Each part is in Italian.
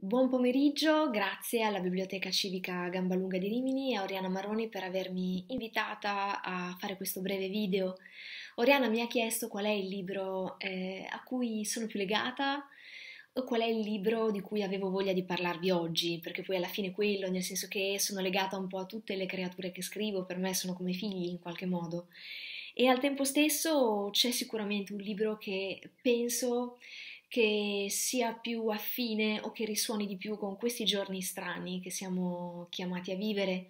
Buon pomeriggio, grazie alla Biblioteca Civica Gambalunga di Rimini e a Oriana Maroni per avermi invitata a fare questo breve video. Oriana mi ha chiesto qual è il libro eh, a cui sono più legata o qual è il libro di cui avevo voglia di parlarvi oggi, perché poi alla fine è quello, nel senso che sono legata un po' a tutte le creature che scrivo, per me sono come figli in qualche modo. E al tempo stesso c'è sicuramente un libro che penso che sia più affine o che risuoni di più con questi giorni strani che siamo chiamati a vivere.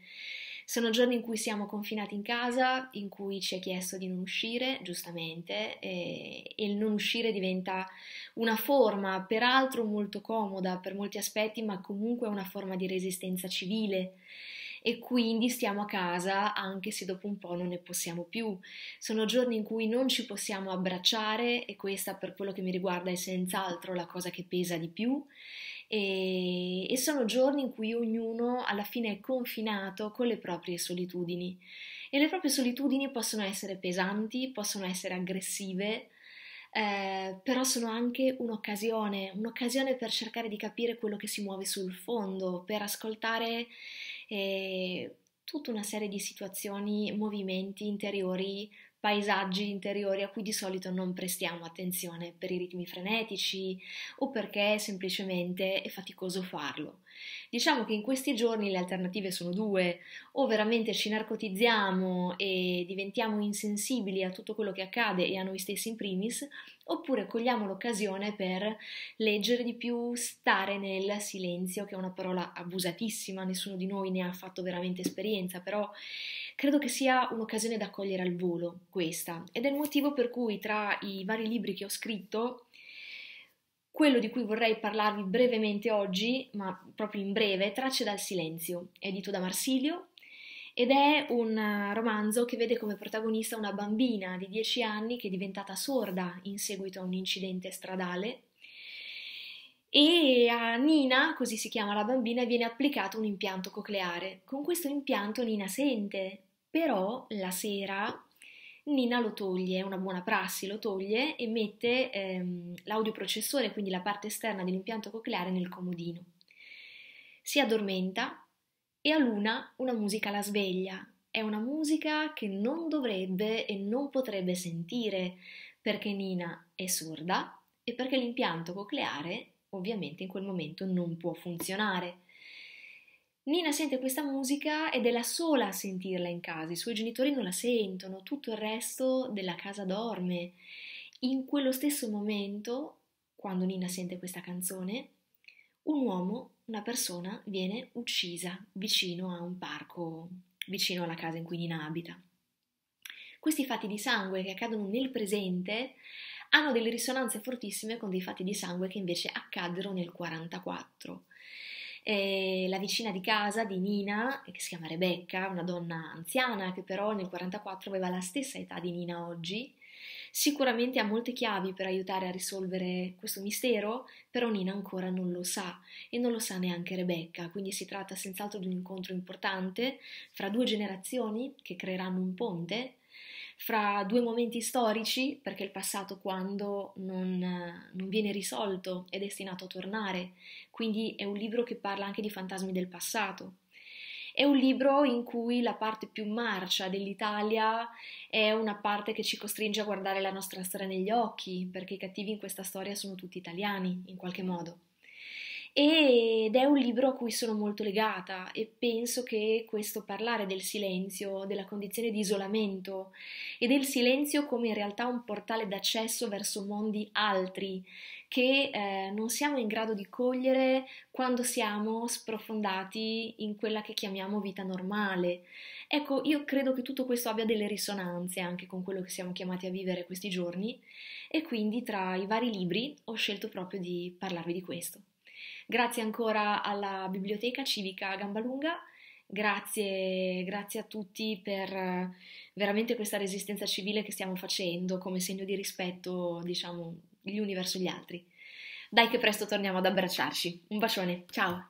Sono giorni in cui siamo confinati in casa, in cui ci è chiesto di non uscire, giustamente, e, il non uscire diventa una forma, peraltro molto comoda per molti aspetti, ma comunque una forma di resistenza civile e quindi stiamo a casa anche se dopo un po' non ne possiamo più. Sono giorni in cui non ci possiamo abbracciare e questa per quello che mi riguarda è senz'altro la cosa che pesa di più e, e sono giorni in cui ognuno alla fine è confinato con le proprie solitudini e le proprie solitudini possono essere pesanti, possono essere aggressive. Eh, però sono anche un'occasione, un'occasione per cercare di capire quello che si muove sul fondo, per ascoltare e tutta una serie di situazioni, movimenti interiori paesaggi interiori a cui di solito non prestiamo attenzione per i ritmi frenetici o perché semplicemente è faticoso farlo. Diciamo che in questi giorni le alternative sono due, o veramente ci narcotizziamo e diventiamo insensibili a tutto quello che accade e a noi stessi in primis, oppure cogliamo l'occasione per leggere di più, stare nel silenzio, che è una parola abusatissima, nessuno di noi ne ha fatto veramente esperienza, però credo che sia un'occasione da cogliere al volo questa ed è il motivo per cui tra i vari libri che ho scritto quello di cui vorrei parlarvi brevemente oggi, ma proprio in breve, Tracce dal silenzio, edito da Marsilio, ed è un eh, romanzo che vede come protagonista una bambina di 10 anni che è diventata sorda in seguito a un incidente stradale e a Nina, così si chiama la bambina, viene applicato un impianto cocleare. Con questo impianto Nina sente, però la sera Nina lo toglie, è una buona prassi, lo toglie e mette ehm, l'audioprocessore, quindi la parte esterna dell'impianto cocleare, nel comodino. Si addormenta e a Luna una musica la sveglia. È una musica che non dovrebbe e non potrebbe sentire perché Nina è sorda e perché l'impianto cocleare ovviamente in quel momento non può funzionare. Nina sente questa musica ed è la sola a sentirla in casa, i suoi genitori non la sentono, tutto il resto della casa dorme. In quello stesso momento, quando Nina sente questa canzone, un uomo, una persona, viene uccisa vicino a un parco, vicino alla casa in cui Nina abita. Questi fatti di sangue che accadono nel presente hanno delle risonanze fortissime con dei fatti di sangue che invece accaddero nel 1944 eh, la vicina di casa di Nina, eh, che si chiama Rebecca, una donna anziana che però nel 1944 aveva la stessa età di Nina oggi, Sicuramente ha molte chiavi per aiutare a risolvere questo mistero, però Nina ancora non lo sa e non lo sa neanche Rebecca, quindi si tratta senz'altro di un incontro importante fra due generazioni che creeranno un ponte fra due momenti storici, perché il passato quando non, non viene risolto è destinato a tornare, quindi è un libro che parla anche di fantasmi del passato. È un libro in cui la parte più marcia dell'Italia è una parte che ci costringe a guardare la nostra storia negli occhi, perché i cattivi in questa storia sono tutti italiani, in qualche modo ed è un libro a cui sono molto legata e penso che questo parlare del silenzio, della condizione di isolamento e del silenzio come in realtà un portale d'accesso verso mondi altri che eh, non siamo in grado di cogliere quando siamo sprofondati in quella che chiamiamo vita normale. Ecco, io credo che tutto questo abbia delle risonanze anche con quello che siamo chiamati a vivere questi giorni e quindi tra i vari libri ho scelto proprio di parlarvi di questo. Grazie ancora alla Biblioteca Civica Gambalunga, grazie, grazie a tutti per eh, veramente questa resistenza civile che stiamo facendo come segno di rispetto, diciamo, gli uni verso gli altri. Dai che presto torniamo ad abbracciarci. Un bacione, ciao!